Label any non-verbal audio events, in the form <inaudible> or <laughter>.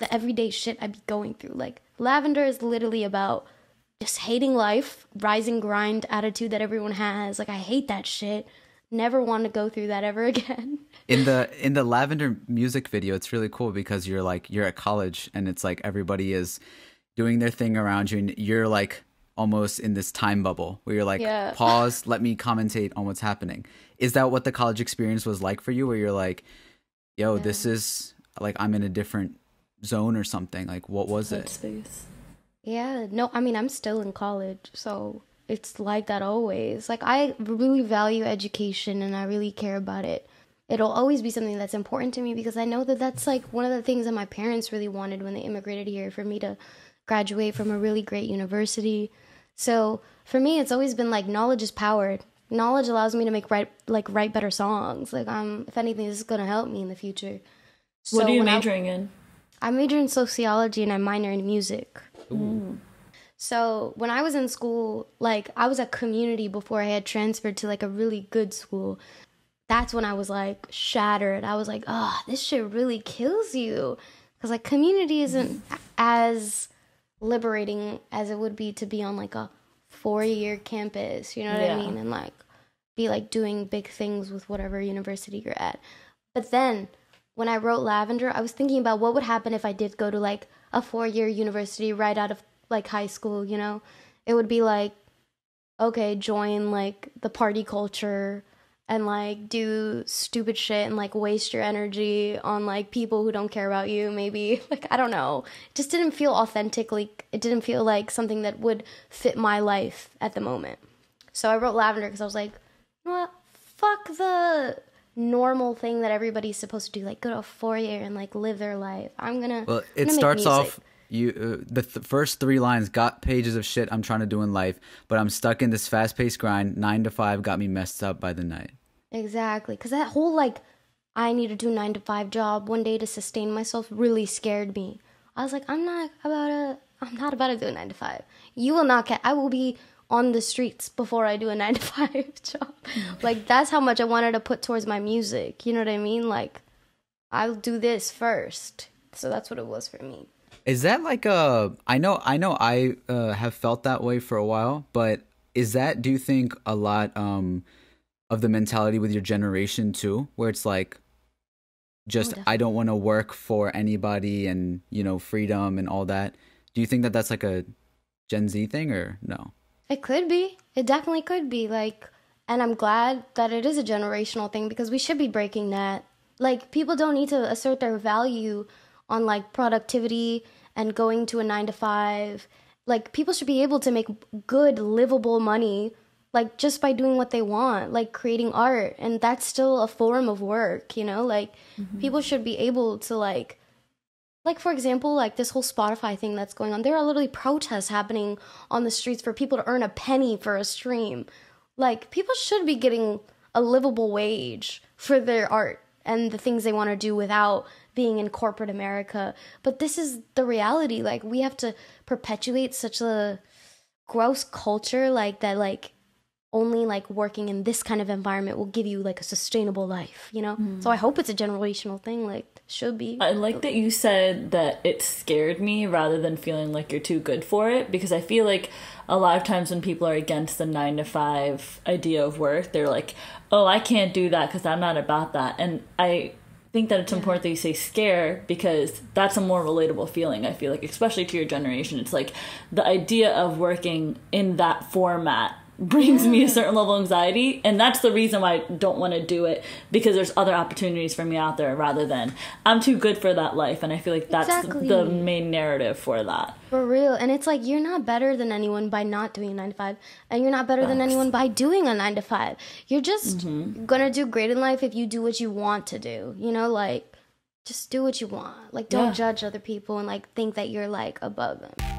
the everyday shit I'd be going through. Like, Lavender is literally about just hating life, rise and grind attitude that everyone has. Like, I hate that shit. Never want to go through that ever <laughs> again. in the in the Lavender music video, it's really cool because you're like you're at college and it's like everybody is doing their thing around you and you're like almost in this time bubble where you're like yeah. pause, <laughs> let me commentate on what's happening. Is that what the college experience was like for you where you're like yo, yeah. this is like I'm in a different zone or something? Like, what was it? Space. Yeah, no, I mean, I'm still in college, so it's like that always. Like, I really value education and I really care about it. It'll always be something that's important to me because I know that that's like one of the things that my parents really wanted when they immigrated here for me to graduate from a really great university. So for me, it's always been like knowledge is power. Knowledge allows me to make right like write better songs. Like um, if anything, this is gonna help me in the future. So what are you majoring I, in? I major in sociology and I minor in music. Ooh. So when I was in school, like I was a community before I had transferred to like a really good school. That's when I was like shattered. I was like, oh, this shit really kills you. Because like community isn't as liberating as it would be to be on like a four year campus, you know what yeah. I mean? And like be like doing big things with whatever university you're at. But then when I wrote Lavender, I was thinking about what would happen if I did go to like a four year university right out of like high school, you know? It would be like, okay, join like the party culture and like do stupid shit and like waste your energy on like people who don't care about you, maybe. <laughs> Like, I don't know. It just didn't feel authentic. like, it didn't feel like something that would fit my life at the moment. So I wrote Lavender because I was like, well, fuck the normal thing that everybody's supposed to do, like go to a foyer and like live their life. I'm gonna. Well, it gonna starts off. You uh, the th first three lines got pages of shit I'm trying to do in life, but I'm stuck in this fast paced grind. Nine to five got me messed up by the night. Exactly, because that whole like I need to do nine to five job one day to sustain myself really scared me. I was like, I'm not about to. I'm not about to do nine to five. You will not get. I will be on the streets before I do a <laughs> nine to five job. Like that's how much I wanted to put towards my music. You know what I mean? Like I'll do this first. So that's what it was for me. Is that like a? I know I know I uh, have felt that way for a while, but is that do you think a lot um, of the mentality with your generation too, where it's like just oh, I don't want to work for anybody and you know freedom and all that. Do you think that that's like a Gen Z thing or no? It could be. It definitely could be. Like, and I'm glad that it is a generational thing because we should be breaking that. Like, people don't need to assert their value on like productivity and going to a nine to five. Like, people should be able to make good, livable money, like, just by doing what they want, like creating art. And that's still a form of work, you know? Like, mm-hmm. people should be able to, like, like for example like this whole spotify thing that's going on there are literally protests happening on the streets for people to earn a penny for a stream like people should be getting a livable wage for their art and the things they want to do without being in corporate america but this is the reality like we have to perpetuate such a gross culture like that like only like working in this kind of environment will give you like a sustainable life, you know? Mm. So I hope it's a generational thing, like should be. I like that you said that it scared me rather than feeling like you're too good for it because I feel like a lot of times when people are against the 9 to 5 idea of work, they're like, "Oh, I can't do that because I'm not about that." And I think that it's yeah. important that you say scare because that's a more relatable feeling i feel like especially to your generation it's like the idea of working in that format brings me a certain level of anxiety and that's the reason why I don't want to do it because there's other opportunities for me out there rather than I'm too good for that life and I feel like that's exactly. the main narrative for that. For real. And it's like you're not better than anyone by not doing a 9 to 5 and you're not better Thanks. than anyone by doing a 9 to 5. You're just mm-hmm. going to do great in life if you do what you want to do. You know like just do what you want. Like don't yeah. judge other people and like think that you're like above them.